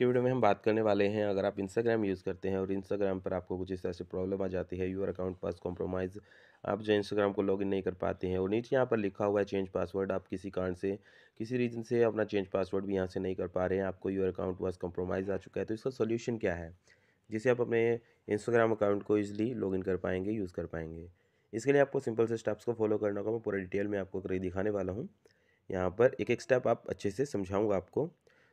के वीडियो में हम बात करने वाले हैं अगर आप इंस्टाग्राम यूज़ करते हैं और इंस्टाग्राम पर आपको कुछ इस तरह से प्रॉब्लम आ जाती है यूर अकाउंट पास कॉम्प्रोमाइज़ आप जो इंस्टाग्राम को लॉगिन नहीं कर पाते हैं और नीचे यहाँ पर लिखा हुआ है चेंज पासवर्ड आप किसी कारण से किसी रीज़न से अपना चेंज पासवर्ड भी यहाँ से नहीं कर पा रहे हैं आपको यूर अकाउंट पास कॉम्प्रोमाइज़ आ चुका है तो इसका सोल्यूशन क्या है जिसे आप अपने इंस्टाग्राम अकाउंट को ईजिली लॉगिन कर पाएंगे यूज़ कर पाएंगे इसके लिए आपको सिंपल से स्टेप्स को फॉलो करना होगा मैं पूरा डिटेल में आपको दिखाने वाला हूँ यहाँ पर एक एक स्टेप आप अच्छे से समझाऊँगा आपको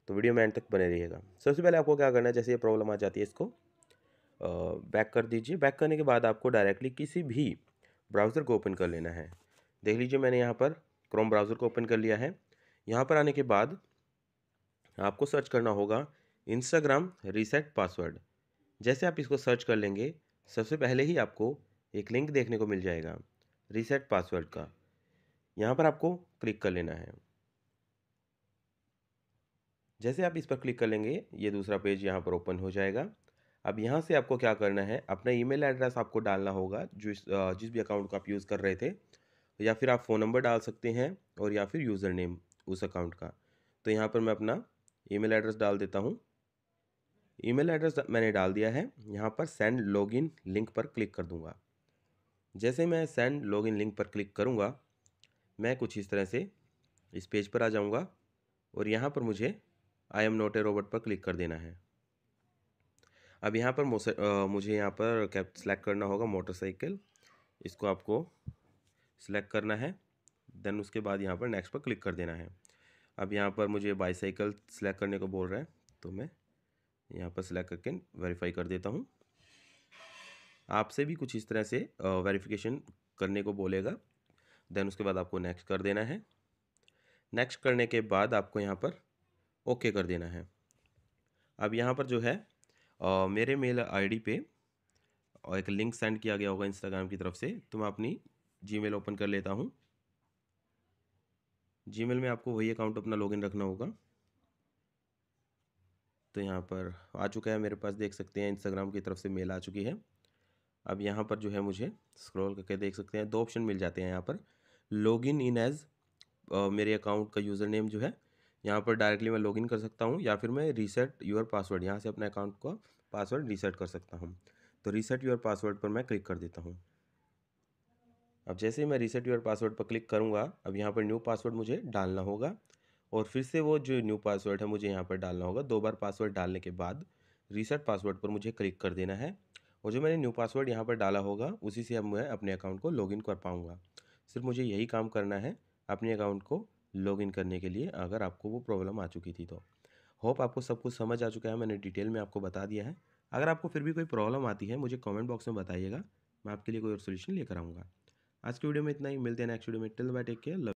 तो वीडियो में एंड तक बने रहिएगा सबसे पहले आपको क्या करना है जैसे ये प्रॉब्लम आ जाती है इसको बैक कर दीजिए बैक करने के बाद आपको डायरेक्टली किसी भी ब्राउज़र को ओपन कर लेना है देख लीजिए मैंने यहाँ पर क्रोम ब्राउज़र को ओपन कर लिया है यहाँ पर आने के बाद आपको सर्च करना होगा इंस्टाग्राम रीसेट पासवर्ड जैसे आप इसको सर्च कर लेंगे सबसे पहले ही आपको एक लिंक देखने को मिल जाएगा रीसेट पासवर्ड का यहाँ पर आपको क्लिक कर लेना है जैसे आप इस पर क्लिक कर लेंगे ये दूसरा पेज यहाँ पर ओपन हो जाएगा अब यहाँ से आपको क्या करना है अपना ईमेल एड्रेस आपको डालना होगा जो जिस भी अकाउंट को आप यूज़ कर रहे थे या फिर आप फ़ोन नंबर डाल सकते हैं और या फिर यूज़र नेम उस अकाउंट का तो यहाँ पर मैं अपना ईमेल एड्रेस डाल देता हूँ ईमेल एड्रेस मैंने डाल दिया है यहाँ पर सेंड लॉगिन लिंक पर क्लिक कर दूँगा जैसे मैं सेंड लॉगिन लिंक पर क्लिक करूँगा मैं कुछ इस तरह से इस पेज पर आ जाऊँगा और यहाँ पर मुझे I am not a robot पर क्लिक कर देना है अब यहाँ पर आ, मुझे यहाँ पर कैप सेलेक्ट करना होगा मोटरसाइकिल इसको आपको सेलेक्ट करना है देन उसके बाद यहाँ पर नेक्स्ट पर क्लिक कर देना है अब यहाँ पर मुझे बाईसाइकिल सेलेक्ट करने को बोल रहा है तो मैं यहाँ पर सिलेक्ट करके वेरीफाई कर देता हूँ आपसे भी कुछ इस तरह से वेरिफिकेशन करने को बोलेगा देन उसके बाद आपको नेक्स्ट कर देना है नेक्स्ट करने के बाद आपको यहाँ पर ओके कर देना है अब यहाँ पर जो है आ, मेरे मेल आईडी पे और एक लिंक सेंड किया गया होगा इंस्टाग्राम की तरफ से तो मैं अपनी जीमेल ओपन कर लेता हूँ जीमेल में आपको वही अकाउंट अपना लॉगिन रखना होगा तो यहाँ पर आ चुका है मेरे पास देख सकते हैं इंस्टाग्राम की तरफ से मेल आ चुकी है अब यहाँ पर जो है मुझे स्क्रॉल करके देख सकते हैं दो ऑप्शन मिल जाते हैं यहाँ पर लॉगिन इन एज मेरे अकाउंट का यूज़र नेम जो है यहाँ पर डायरेक्टली मैं लॉगिन कर सकता हूँ या फिर मैं रीसेट योर पासवर्ड यहाँ से अपने अकाउंट का पासवर्ड रीसेट कर सकता हूँ तो रीसेट योर पासवर्ड पर मैं क्लिक कर देता हूँ अब जैसे ही मैं रीसेट योर पासवर्ड पर क्लिक करूँगा अब यहाँ पर न्यू पासवर्ड मुझे डालना होगा और फिर से वो जो न्यू पासवर्ड है मुझे यहाँ पर डालना होगा दो बार पासवर्ड डालने के बाद रीसेट पासवर्ड पर मुझे क्लिक कर देना है और जो मैंने न्यू पासवर्ड यहाँ पर डाला होगा उसी से अब मैं अपने अकाउंट को लॉगिन कर पाऊँगा सिर्फ मुझे यही काम करना है अपने अकाउंट को लॉग इन करने के लिए अगर आपको वो प्रॉब्लम आ चुकी थी तो होप आपको सब कुछ समझ आ चुका है मैंने डिटेल में आपको बता दिया है अगर आपको फिर भी कोई प्रॉब्लम आती है मुझे कमेंट बॉक्स में बताइएगा मैं आपके लिए कोई और सोल्यूशन लेकर आऊँगा आज की वीडियो में इतना ही मिलते हैं नेक्स्ट वीडियो में टिल बाय टेक केयर